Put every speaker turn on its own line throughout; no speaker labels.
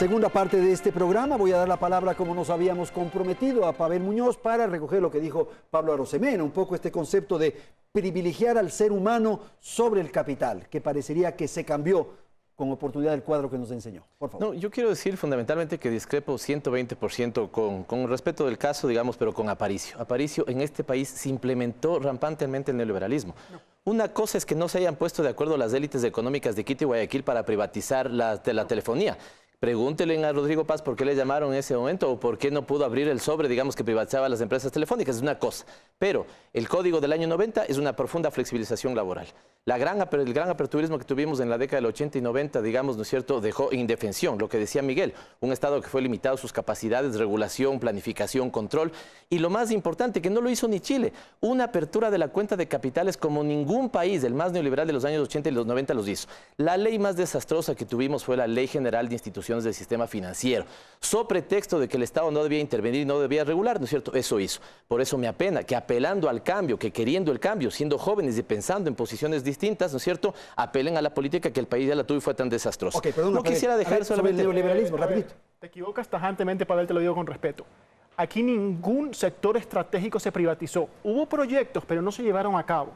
segunda parte de este programa. Voy a dar la palabra, como nos habíamos comprometido, a Pavel Muñoz para recoger lo que dijo Pablo Arosemena, un poco este concepto de privilegiar al ser humano sobre el capital, que parecería que se cambió con oportunidad del cuadro que nos enseñó.
No, yo quiero decir fundamentalmente que discrepo 120% con, con respeto del caso, digamos, pero con Aparicio. Aparicio en este país se implementó rampantemente el neoliberalismo. Una cosa es que no se hayan puesto de acuerdo las élites económicas de Quito y Guayaquil para privatizar de la telefonía pregúntele a Rodrigo Paz por qué le llamaron en ese momento o por qué no pudo abrir el sobre, digamos, que privatizaba las empresas telefónicas, es una cosa. Pero el código del año 90 es una profunda flexibilización laboral. La gran, el gran aperturismo que tuvimos en la década del 80 y 90, digamos, ¿no es cierto?, dejó indefensión, lo que decía Miguel, un Estado que fue limitado sus capacidades, regulación, planificación, control. Y lo más importante, que no lo hizo ni Chile, una apertura de la cuenta de capitales como ningún país, el más neoliberal de los años 80 y los 90 los hizo. La ley más desastrosa que tuvimos fue la Ley General de Instituciones del sistema financiero, so pretexto de que el Estado no debía intervenir y no debía regular, ¿no es cierto? Eso hizo. Por eso me apena que apelando al cambio, que queriendo el cambio, siendo jóvenes y pensando en posiciones distintas, ¿no es cierto?, apelen a la política que el país ya la tuvo y fue tan desastroso no quisiera dejar solamente el
neoliberalismo, rapidito.
Te equivocas tajantemente, Pavel, te lo digo con respeto. Aquí ningún sector estratégico se privatizó. Hubo proyectos, pero no se llevaron a cabo.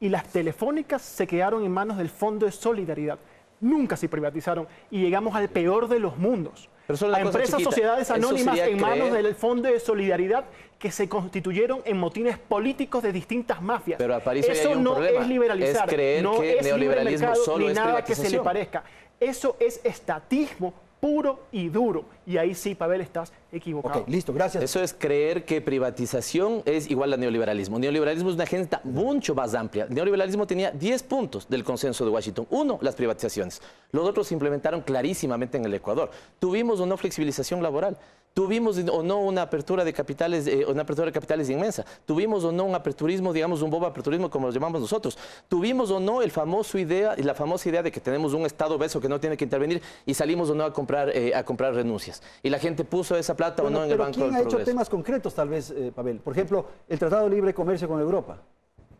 Y las telefónicas se quedaron en manos del Fondo de Solidaridad nunca se privatizaron y llegamos al peor de los mundos. a empresas, sociedades anónimas en manos del Fondo de Solidaridad que se constituyeron en motines políticos de distintas mafias. Pero Eso no es liberalizar, no es neoliberalismo ni nada que se le parezca. Eso es estatismo puro y duro. Y ahí sí, Pavel, estás equivocado.
listo, gracias. Eso es creer que privatización es igual al neoliberalismo. Neoliberalismo es una agenda mucho más amplia. Neoliberalismo tenía 10 puntos del consenso de Washington. Uno, las privatizaciones. Los otros se implementaron clarísimamente en el Ecuador. Tuvimos una flexibilización laboral. ¿Tuvimos o no una apertura de capitales, eh, una apertura de capitales inmensa? ¿Tuvimos o no un aperturismo, digamos, un bobo aperturismo como lo llamamos nosotros? ¿Tuvimos o no el famoso idea, la famosa idea de que tenemos un Estado beso que no tiene que intervenir y salimos o no a comprar, eh, a comprar renuncias? ¿Y la gente puso esa plata o no en el Banco ¿quién ha hecho temas
concretos, tal vez, eh, Pavel? Por ejemplo, el Tratado de Libre Comercio con Europa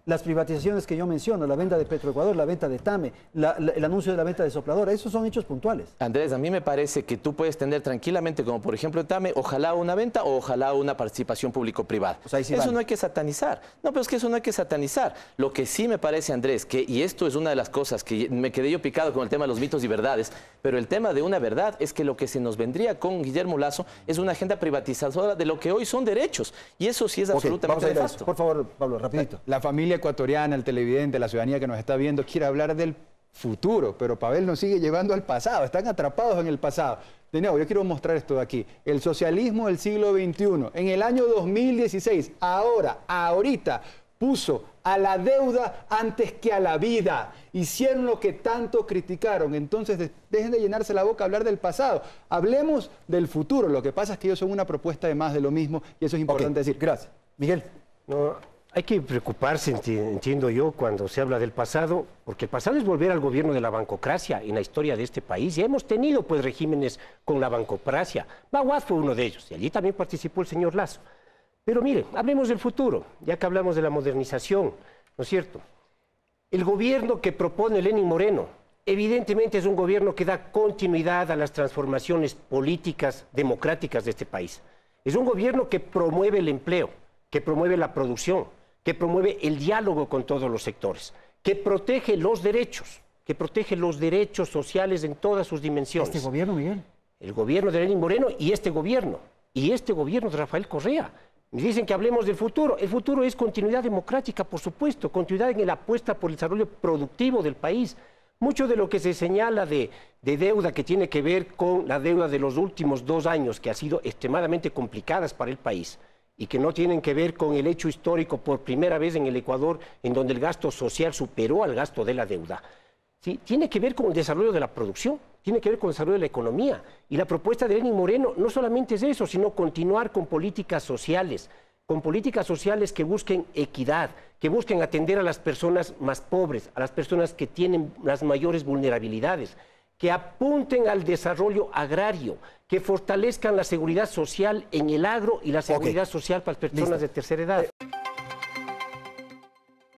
las privatizaciones que yo menciono, la venta de Petroecuador, la venta de Tame, el anuncio de la venta de Sopladora, esos son hechos puntuales.
Andrés, a mí me parece que tú puedes tener tranquilamente, como por ejemplo Tame, ojalá una venta o ojalá una participación público-privada. Pues eso no hay que satanizar. No, pero es que eso no hay que satanizar. Lo que sí me parece, Andrés, que, y esto es una de las cosas que me quedé yo picado con el tema de los mitos y verdades, pero el tema de una verdad es que lo que se nos vendría con Guillermo Lazo es una agenda privatizadora de lo que hoy son derechos. Y eso sí es absolutamente
Por favor, Pablo, rapidito. la familia ecuatoriana, el televidente, la ciudadanía que nos está viendo quiere hablar del futuro, pero Pavel nos sigue llevando al pasado, están atrapados en el pasado. De nuevo, yo quiero mostrar esto de aquí, el socialismo del siglo XXI, en el año 2016, ahora, ahorita, puso a la deuda antes que a la vida. Hicieron lo que tanto criticaron. Entonces dejen de llenarse la boca a hablar del pasado. Hablemos del futuro. Lo que pasa es que ellos son una propuesta de más de lo mismo y eso es importante decir. Gracias.
Miguel. Hay que preocuparse, entiendo yo, cuando se habla del pasado, porque el pasado es volver al gobierno de la bancocracia en la historia de este país. Y hemos tenido pues regímenes con la bancocracia. Baguaz fue uno de ellos, y allí también participó el señor Lazo. Pero mire, hablemos del futuro, ya que hablamos de la modernización, ¿no es cierto? El gobierno que propone Lenin Moreno, evidentemente es un gobierno que da continuidad a las transformaciones políticas democráticas de este país. Es un gobierno que promueve el empleo, que promueve la producción, que promueve el diálogo con todos los sectores, que protege los derechos, que protege los derechos sociales en todas sus dimensiones. Este gobierno, Miguel. El gobierno de Lenín Moreno y este gobierno, y este gobierno de Rafael Correa. Me dicen que hablemos del futuro. El futuro es continuidad democrática, por supuesto, continuidad en la apuesta por el desarrollo productivo del país. Mucho de lo que se señala de, de, deuda que tiene que ver con la deuda de los últimos dos años, que ha sido extremadamente complicadas para el país, y que no tienen que ver con el hecho histórico por primera vez en el Ecuador, en donde el gasto social superó al gasto de la deuda. ¿Sí? Tiene que ver con el desarrollo de la producción, tiene que ver con el desarrollo de la economía. Y la propuesta de Lenin Moreno no solamente es eso, sino continuar con políticas sociales, con políticas sociales que busquen equidad, que busquen atender a las personas más pobres, a las personas que tienen las mayores vulnerabilidades que apunten al desarrollo agrario, que fortalezcan la seguridad social en el agro y la seguridad social para las personas de tercera edad.